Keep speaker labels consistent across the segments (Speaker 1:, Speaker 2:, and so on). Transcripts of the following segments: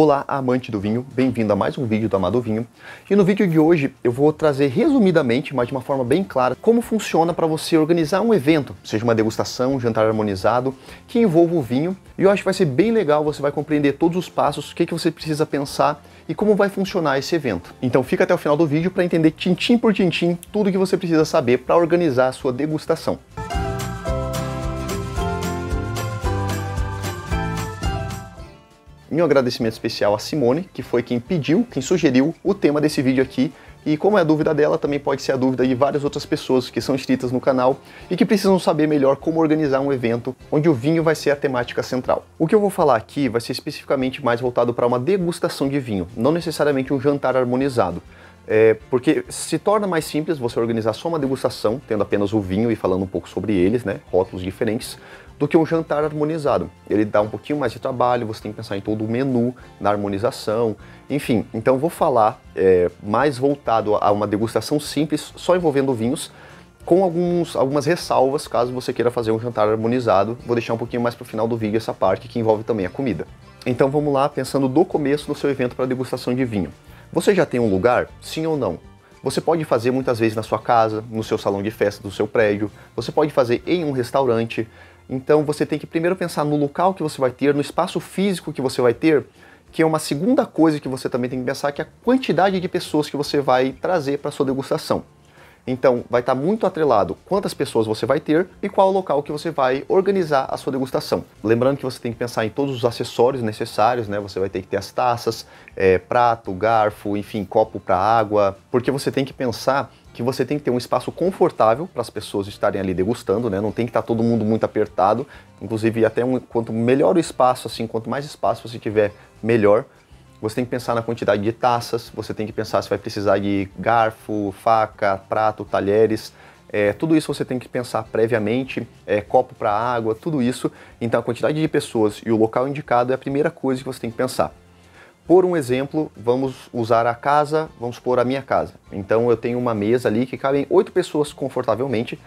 Speaker 1: Olá, amante do vinho, bem-vindo a mais um vídeo do Amado Vinho. E no vídeo de hoje eu vou trazer resumidamente, mas de uma forma bem clara, como funciona para você organizar um evento, seja uma degustação, um jantar harmonizado, que envolva o vinho. E eu acho que vai ser bem legal, você vai compreender todos os passos, o que, que você precisa pensar e como vai funcionar esse evento. Então fica até o final do vídeo para entender tintim por tintim tudo que você precisa saber para organizar a sua degustação. Meu agradecimento especial a Simone, que foi quem pediu, quem sugeriu o tema desse vídeo aqui. E como é a dúvida dela, também pode ser a dúvida de várias outras pessoas que são inscritas no canal e que precisam saber melhor como organizar um evento onde o vinho vai ser a temática central. O que eu vou falar aqui vai ser especificamente mais voltado para uma degustação de vinho, não necessariamente um jantar harmonizado. É, porque se torna mais simples você organizar só uma degustação, tendo apenas o vinho e falando um pouco sobre eles, né? Rótulos diferentes do que um jantar harmonizado. Ele dá um pouquinho mais de trabalho, você tem que pensar em todo o menu, na harmonização, enfim. Então vou falar é, mais voltado a uma degustação simples, só envolvendo vinhos, com alguns, algumas ressalvas caso você queira fazer um jantar harmonizado. Vou deixar um pouquinho mais para o final do vídeo essa parte que envolve também a comida. Então vamos lá, pensando do começo do seu evento para degustação de vinho. Você já tem um lugar? Sim ou não? Você pode fazer muitas vezes na sua casa, no seu salão de festa do seu prédio, você pode fazer em um restaurante, então você tem que primeiro pensar no local que você vai ter, no espaço físico que você vai ter, que é uma segunda coisa que você também tem que pensar, que é a quantidade de pessoas que você vai trazer para sua degustação. Então, vai estar tá muito atrelado quantas pessoas você vai ter e qual o local que você vai organizar a sua degustação. Lembrando que você tem que pensar em todos os acessórios necessários, né? Você vai ter que ter as taças, é, prato, garfo, enfim, copo para água, porque você tem que pensar que você tem que ter um espaço confortável para as pessoas estarem ali degustando, né? Não tem que estar tá todo mundo muito apertado. Inclusive, até um, quanto melhor o espaço, assim, quanto mais espaço você tiver, melhor você tem que pensar na quantidade de taças, você tem que pensar se vai precisar de garfo, faca, prato, talheres. É, tudo isso você tem que pensar previamente, é, copo para água, tudo isso. Então a quantidade de pessoas e o local indicado é a primeira coisa que você tem que pensar. Por um exemplo, vamos usar a casa, vamos supor a minha casa. Então eu tenho uma mesa ali que cabem oito pessoas confortavelmente,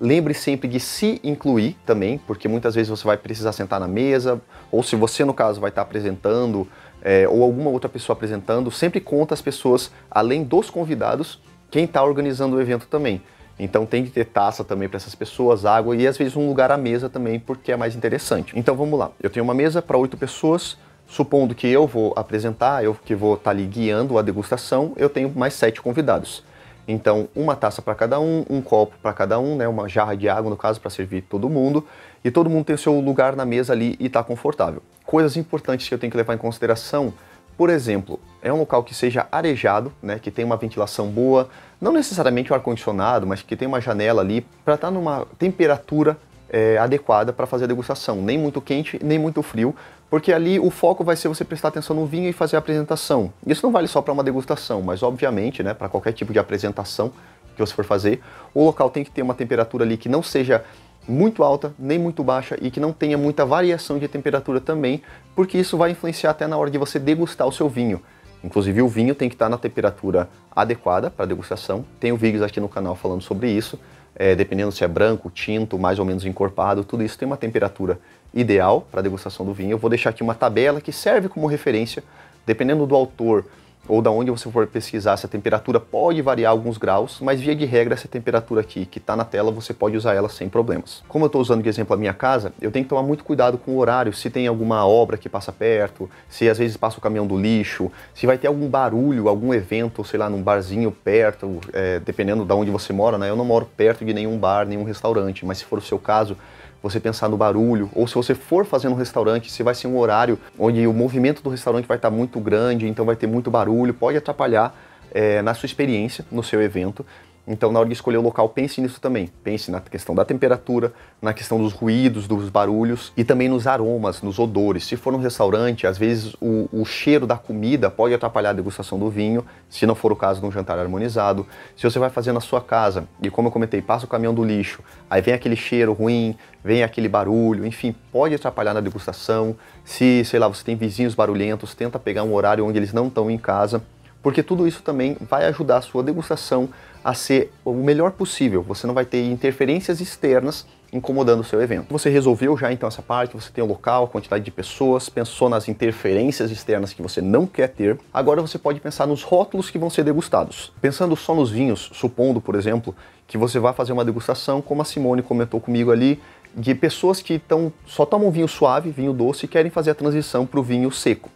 Speaker 1: Lembre sempre de se incluir também, porque muitas vezes você vai precisar sentar na mesa, ou se você, no caso, vai estar apresentando, é, ou alguma outra pessoa apresentando, sempre conta as pessoas, além dos convidados, quem está organizando o evento também. Então tem que ter taça também para essas pessoas, água e às vezes um lugar à mesa também, porque é mais interessante. Então vamos lá. Eu tenho uma mesa para oito pessoas. Supondo que eu vou apresentar, eu que vou estar tá ali guiando a degustação, eu tenho mais sete convidados. Então, uma taça para cada um, um copo para cada um, né, uma jarra de água, no caso, para servir todo mundo, e todo mundo tem o seu lugar na mesa ali e está confortável. Coisas importantes que eu tenho que levar em consideração, por exemplo, é um local que seja arejado, né, que tenha uma ventilação boa, não necessariamente o ar-condicionado, mas que tenha uma janela ali para estar tá numa temperatura é, adequada para fazer a degustação, nem muito quente, nem muito frio, porque ali o foco vai ser você prestar atenção no vinho e fazer a apresentação. Isso não vale só para uma degustação, mas obviamente, né, para qualquer tipo de apresentação que você for fazer, o local tem que ter uma temperatura ali que não seja muito alta, nem muito baixa e que não tenha muita variação de temperatura também, porque isso vai influenciar até na hora de você degustar o seu vinho. Inclusive o vinho tem que estar na temperatura adequada para degustação. Tenho vídeos aqui no canal falando sobre isso é, dependendo se é branco, tinto, mais ou menos encorpado, tudo isso tem uma temperatura ideal para degustação do vinho. Eu vou deixar aqui uma tabela que serve como referência, dependendo do autor ou da onde você for pesquisar, se a temperatura pode variar alguns graus, mas via de regra essa temperatura aqui que está na tela você pode usar ela sem problemas. Como eu estou usando de exemplo a minha casa, eu tenho que tomar muito cuidado com o horário, se tem alguma obra que passa perto, se às vezes passa o caminhão do lixo, se vai ter algum barulho, algum evento, sei lá, num barzinho perto, é, dependendo da onde você mora, né? Eu não moro perto de nenhum bar, nenhum restaurante, mas se for o seu caso, você pensar no barulho, ou se você for fazer um restaurante, se vai ser um horário onde o movimento do restaurante vai estar muito grande, então vai ter muito barulho, pode atrapalhar é, na sua experiência, no seu evento. Então, na hora de escolher o local, pense nisso também. Pense na questão da temperatura, na questão dos ruídos, dos barulhos e também nos aromas, nos odores. Se for um restaurante, às vezes o, o cheiro da comida pode atrapalhar a degustação do vinho, se não for o caso de um jantar harmonizado. Se você vai fazer na sua casa e, como eu comentei, passa o caminhão do lixo, aí vem aquele cheiro ruim, vem aquele barulho, enfim, pode atrapalhar na degustação. Se, sei lá, você tem vizinhos barulhentos, tenta pegar um horário onde eles não estão em casa porque tudo isso também vai ajudar a sua degustação a ser o melhor possível. Você não vai ter interferências externas incomodando o seu evento. Você resolveu já então essa parte, você tem o local, a quantidade de pessoas, pensou nas interferências externas que você não quer ter. Agora você pode pensar nos rótulos que vão ser degustados. Pensando só nos vinhos, supondo, por exemplo, que você vai fazer uma degustação, como a Simone comentou comigo ali, de pessoas que tão, só tomam vinho suave, vinho doce e querem fazer a transição para o vinho seco.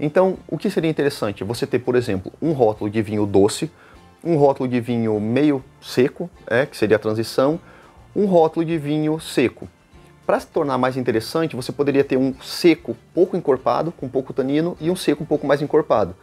Speaker 1: Então, o que seria interessante? Você ter, por exemplo, um rótulo de vinho doce, um rótulo de vinho meio seco, é, que seria a transição, um rótulo de vinho seco. Para se tornar mais interessante, você poderia ter um seco pouco encorpado, com pouco tanino, e um seco um pouco mais encorpado.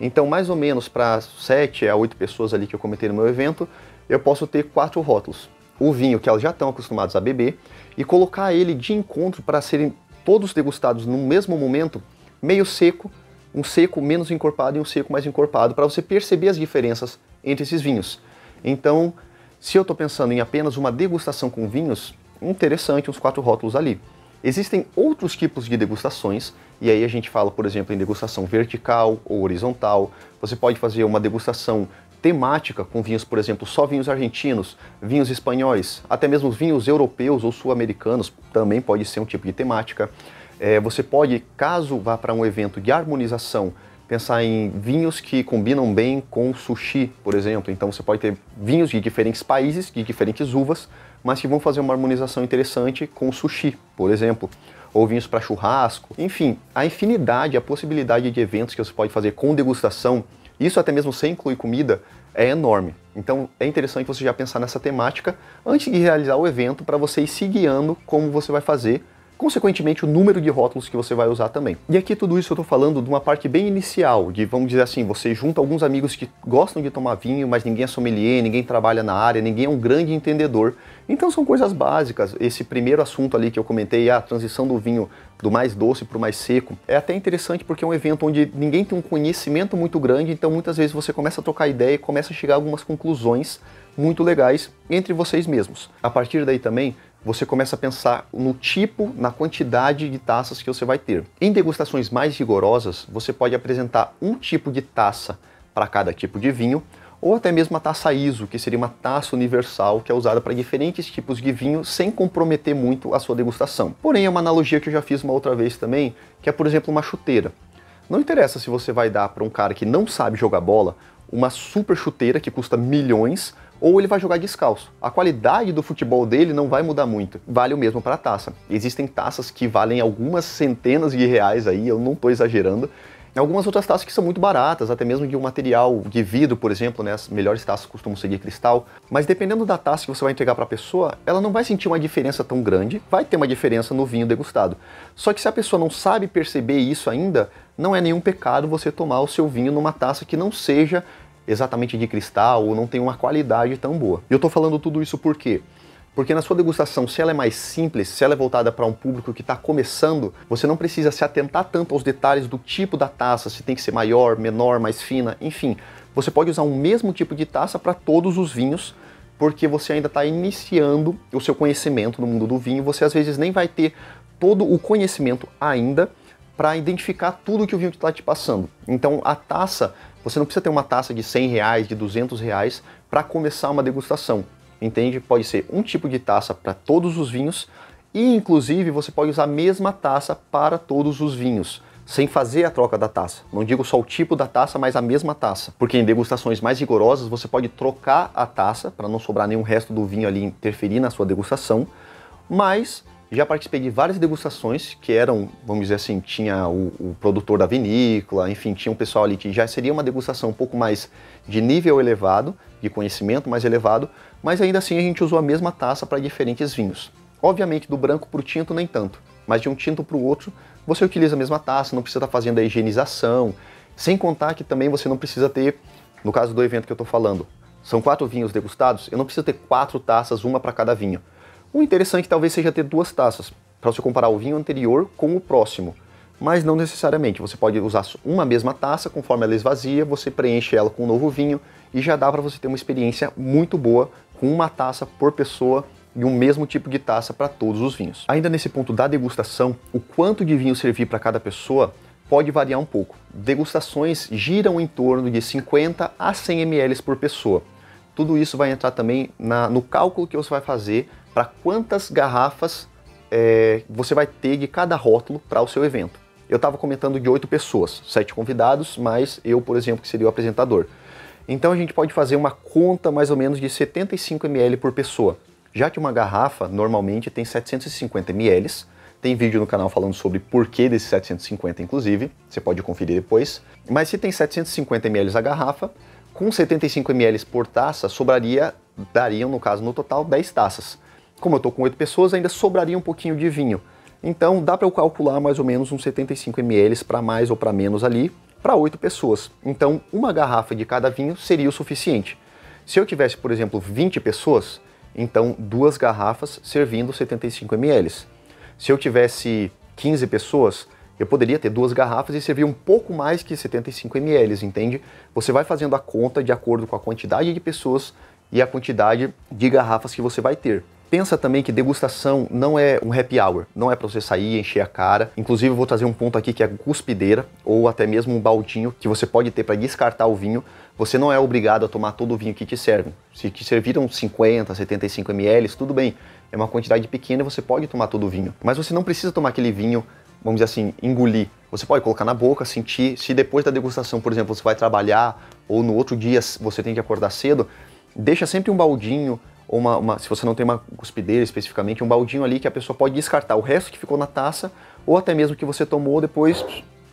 Speaker 1: Então, mais ou menos para 7 a 8 pessoas ali que eu comentei no meu evento, eu posso ter quatro rótulos. O vinho que elas já estão acostumadas a beber e colocar ele de encontro para serem todos degustados no mesmo momento, meio seco, um seco menos encorpado e um seco mais encorpado, para você perceber as diferenças entre esses vinhos. Então, se eu estou pensando em apenas uma degustação com vinhos, interessante uns quatro rótulos ali. Existem outros tipos de degustações, e aí a gente fala, por exemplo, em degustação vertical ou horizontal. Você pode fazer uma degustação temática com vinhos, por exemplo, só vinhos argentinos, vinhos espanhóis, até mesmo vinhos europeus ou sul-americanos também pode ser um tipo de temática. É, você pode, caso vá para um evento de harmonização, pensar em vinhos que combinam bem com sushi, por exemplo. Então você pode ter vinhos de diferentes países, de diferentes uvas, mas que vão fazer uma harmonização interessante com sushi, por exemplo. Ou vinhos para churrasco. Enfim, a infinidade, a possibilidade de eventos que você pode fazer com degustação, isso até mesmo sem incluir comida, é enorme. Então é interessante você já pensar nessa temática antes de realizar o evento para você ir se guiando como você vai fazer consequentemente o número de rótulos que você vai usar também. E aqui tudo isso eu estou falando de uma parte bem inicial, de vamos dizer assim, você junta alguns amigos que gostam de tomar vinho, mas ninguém é sommelier, ninguém trabalha na área, ninguém é um grande entendedor. Então são coisas básicas. Esse primeiro assunto ali que eu comentei, a transição do vinho do mais doce para o mais seco, é até interessante porque é um evento onde ninguém tem um conhecimento muito grande, então muitas vezes você começa a trocar ideia e começa a chegar a algumas conclusões muito legais entre vocês mesmos. A partir daí também, você começa a pensar no tipo, na quantidade de taças que você vai ter. Em degustações mais rigorosas, você pode apresentar um tipo de taça para cada tipo de vinho, ou até mesmo a taça ISO, que seria uma taça universal que é usada para diferentes tipos de vinho sem comprometer muito a sua degustação. Porém, é uma analogia que eu já fiz uma outra vez também, que é, por exemplo, uma chuteira. Não interessa se você vai dar para um cara que não sabe jogar bola uma super chuteira que custa milhões ou ele vai jogar descalço. A qualidade do futebol dele não vai mudar muito. Vale o mesmo para a taça. Existem taças que valem algumas centenas de reais aí, eu não estou exagerando. Algumas outras taças que são muito baratas, até mesmo de um material de vidro, por exemplo, né? As melhores taças costumam ser de cristal. Mas dependendo da taça que você vai entregar para a pessoa, ela não vai sentir uma diferença tão grande. Vai ter uma diferença no vinho degustado. Só que se a pessoa não sabe perceber isso ainda, não é nenhum pecado você tomar o seu vinho numa taça que não seja exatamente de cristal ou não tem uma qualidade tão boa. E eu estou falando tudo isso por quê? Porque na sua degustação, se ela é mais simples, se ela é voltada para um público que está começando, você não precisa se atentar tanto aos detalhes do tipo da taça, se tem que ser maior, menor, mais fina, enfim. Você pode usar o um mesmo tipo de taça para todos os vinhos, porque você ainda está iniciando o seu conhecimento no mundo do vinho. Você às vezes nem vai ter todo o conhecimento ainda para identificar tudo que o vinho está te passando. Então a taça você não precisa ter uma taça de 100 reais, de 200 reais para começar uma degustação, entende? Pode ser um tipo de taça para todos os vinhos e, inclusive, você pode usar a mesma taça para todos os vinhos sem fazer a troca da taça. Não digo só o tipo da taça, mas a mesma taça. Porque em degustações mais rigorosas você pode trocar a taça para não sobrar nenhum resto do vinho ali interferir na sua degustação, mas já participei de várias degustações que eram, vamos dizer assim, tinha o, o, produtor da vinícola, enfim, tinha um pessoal ali que já seria uma degustação um pouco mais de nível elevado, de conhecimento mais elevado, mas ainda assim a gente usou a mesma taça para diferentes vinhos. Obviamente, do branco para o tinto nem tanto, mas de um tinto para o outro você utiliza a mesma taça, não precisa estar tá fazendo a higienização, sem contar que também você não precisa ter, no caso do evento que eu estou falando, são quatro vinhos degustados, eu não preciso ter quatro taças, uma para cada vinho o interessante talvez seja ter duas taças, para você comparar o vinho anterior com o próximo. Mas não necessariamente, você pode usar uma mesma taça, conforme ela esvazia, você preenche ela com um novo vinho e já dá para você ter uma experiência muito boa com uma taça por pessoa e um mesmo tipo de taça para todos os vinhos. Ainda nesse ponto da degustação, o quanto de vinho servir para cada pessoa pode variar um pouco. Degustações giram em torno de 50 a 100 ml por pessoa tudo isso vai entrar também na, no cálculo que você vai fazer para quantas garrafas é, você vai ter de cada rótulo para o seu evento. Eu estava comentando de oito pessoas, sete convidados, mas eu, por exemplo, que seria o apresentador. Então a gente pode fazer uma conta mais ou menos de 75 ml por pessoa, já que uma garrafa normalmente tem 750 ml. Tem vídeo no canal falando sobre porquê desses 750, inclusive, você pode conferir depois. Mas se tem 750 ml a garrafa, com 75 ml por taça, sobraria, dariam no caso no total 10 taças. Como eu estou com 8 pessoas, ainda sobraria um pouquinho de vinho. Então dá para eu calcular mais ou menos uns 75 ml para mais ou para menos ali, para 8 pessoas. Então uma garrafa de cada vinho seria o suficiente. Se eu tivesse, por exemplo, 20 pessoas, então duas garrafas servindo 75 ml. Se eu tivesse 15 pessoas, eu poderia ter duas garrafas e servir um pouco mais que 75 ml, entende? Você vai fazendo a conta de acordo com a quantidade de pessoas e a quantidade de garrafas que você vai ter. Pensa também que degustação não é um happy hour, não é para você sair e encher a cara. Inclusive, eu vou trazer um ponto aqui que é cuspideira ou até mesmo um baldinho que você pode ter para descartar o vinho. Você não é obrigado a tomar todo o vinho que te serve. Se te serviram 50, 75 ml, tudo bem. É uma quantidade pequena e você pode tomar todo o vinho. Mas você não precisa tomar aquele vinho vamos dizer assim, engolir. Você pode colocar na boca, sentir. Se depois da degustação, por exemplo, você vai trabalhar ou no outro dia você tem que acordar cedo, deixa sempre um baldinho, ou uma, uma, se você não tem uma cuspideira especificamente, um baldinho ali que a pessoa pode descartar o resto que ficou na taça ou até mesmo que você tomou depois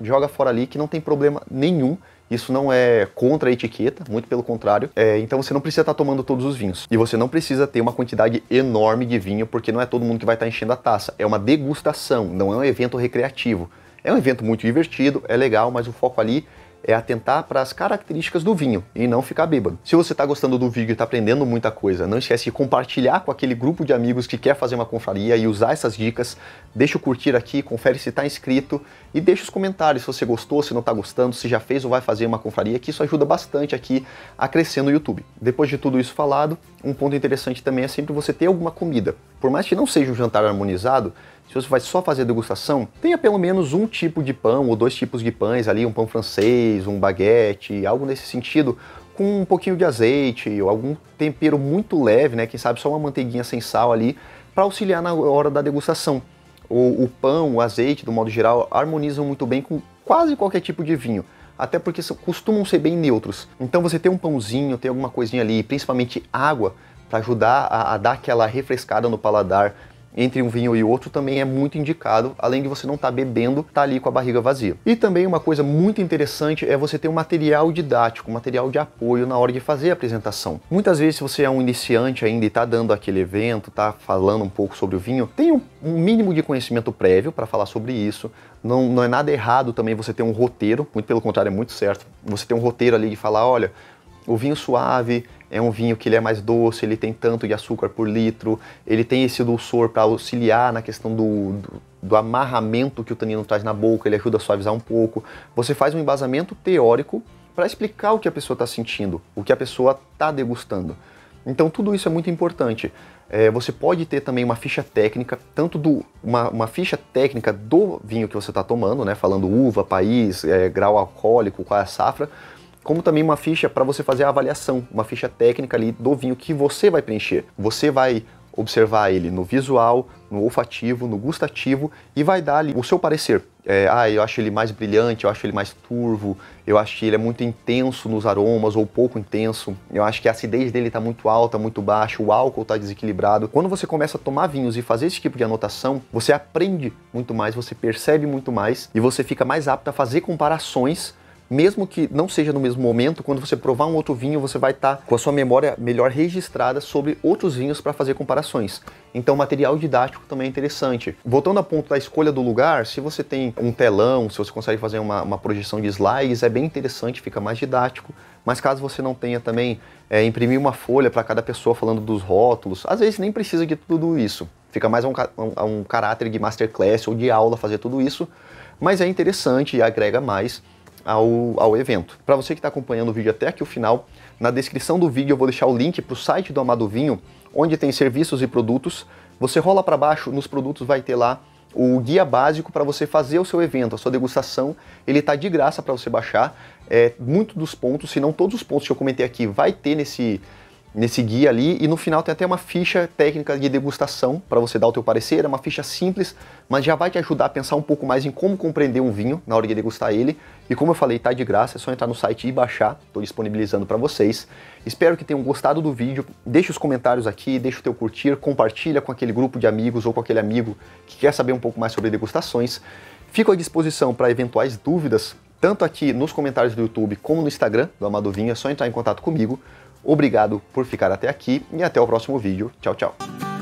Speaker 1: joga fora ali que não tem problema nenhum isso não é contra a etiqueta, muito pelo contrário. É, então você não precisa estar tomando todos os vinhos. E você não precisa ter uma quantidade enorme de vinho, porque não é todo mundo que vai estar enchendo a taça. É uma degustação, não é um evento recreativo. É um evento muito divertido, é legal, mas o foco ali é atentar para as características do vinho e não ficar bêbado. Se você está gostando do vídeo e está aprendendo muita coisa, não esquece de compartilhar com aquele grupo de amigos que quer fazer uma confraria e usar essas dicas. Deixa o curtir aqui, confere se está inscrito e deixa os comentários se você gostou, se não está gostando, se já fez ou vai fazer uma confraria, que isso ajuda bastante aqui a crescer no YouTube. Depois de tudo isso falado, um ponto interessante também é sempre você ter alguma comida. Por mais que não seja um jantar harmonizado, se você vai só fazer degustação, tenha pelo menos um tipo de pão ou dois tipos de pães ali, um pão francês, um baguete, algo nesse sentido, com um pouquinho de azeite ou algum tempero muito leve, né? Quem sabe só uma manteiguinha sem sal ali, para auxiliar na hora da degustação. O, o pão, o azeite, do modo geral, harmonizam muito bem com quase qualquer tipo de vinho até porque costumam ser bem neutros. Então você tem um pãozinho, tem alguma coisinha ali, principalmente água, para ajudar a, a, dar aquela refrescada no paladar, entre um vinho e outro também é muito indicado, além de você não estar tá bebendo, tá ali com a barriga vazia. E também uma coisa muito interessante é você ter um material didático, um material de apoio na hora de fazer a apresentação. Muitas vezes, se você é um iniciante ainda e está dando aquele evento, está falando um pouco sobre o vinho, tem um, um mínimo de conhecimento prévio para falar sobre isso. Não, não é nada errado também você ter um roteiro, muito pelo contrário, é muito certo. Você ter um roteiro ali de falar, olha, o vinho suave é um vinho que ele é mais doce, ele tem tanto de açúcar por litro, ele tem esse dulçor para auxiliar na questão do, do, do, amarramento que o tanino traz na boca, ele ajuda a suavizar um pouco. Você faz um embasamento teórico para explicar o que a pessoa está sentindo, o que a pessoa está degustando. Então tudo isso é muito importante. É, você pode ter também uma ficha técnica, tanto do uma, uma ficha técnica do vinho que você está tomando, né? Falando uva, país, é, grau alcoólico, qual é a safra, como também uma ficha para você fazer a avaliação, uma ficha técnica ali do vinho que você vai preencher. Você vai observar ele no visual, no olfativo, no gustativo e vai dar ali o seu parecer. É, ah, eu acho ele mais brilhante, eu acho ele mais turvo, eu acho que ele é muito intenso nos aromas ou pouco intenso, eu acho que a acidez dele está muito alta, muito baixa, o álcool está desequilibrado. Quando você começa a tomar vinhos e fazer esse tipo de anotação, você aprende muito mais, você percebe muito mais e você fica mais apto a fazer comparações mesmo que não seja no mesmo momento, quando você provar um outro vinho, você vai estar tá com a sua memória melhor registrada sobre outros vinhos para fazer comparações. Então, material didático também é interessante. Voltando ao ponto da escolha do lugar, se você tem um telão, se você consegue fazer uma, uma projeção de slides, é bem interessante, fica mais didático. Mas caso você não tenha também, é, imprimir uma folha para cada pessoa falando dos rótulos, às vezes nem precisa de tudo isso. Fica mais a um, a um caráter de masterclass ou de aula fazer tudo isso, mas é interessante e agrega mais ao, ao evento. Para você que está acompanhando o vídeo até aqui o final, na descrição do vídeo eu vou deixar o link para o site do Amado Vinho, onde tem serviços e produtos. Você rola para baixo, nos produtos vai ter lá o guia básico para você fazer o seu evento, a sua degustação, ele está de graça para você baixar. É, muito dos pontos, se não todos os pontos que eu comentei aqui, vai ter nesse, nesse guia ali e no final tem até uma ficha técnica de degustação para você dar o teu parecer, é uma ficha simples, mas já vai te ajudar a pensar um pouco mais em como compreender um vinho na hora de degustar ele. E como eu falei, tá de graça, é só entrar no site e baixar, estou disponibilizando para vocês. Espero que tenham gostado do vídeo. Deixe os comentários aqui, deixa o teu curtir, compartilha com aquele grupo de amigos ou com aquele amigo que quer saber um pouco mais sobre degustações. Fico à disposição para eventuais dúvidas, tanto aqui nos comentários do YouTube como no Instagram do Amado Vinho, é só entrar em contato comigo. Obrigado por ficar até aqui e até o próximo vídeo. Tchau, tchau.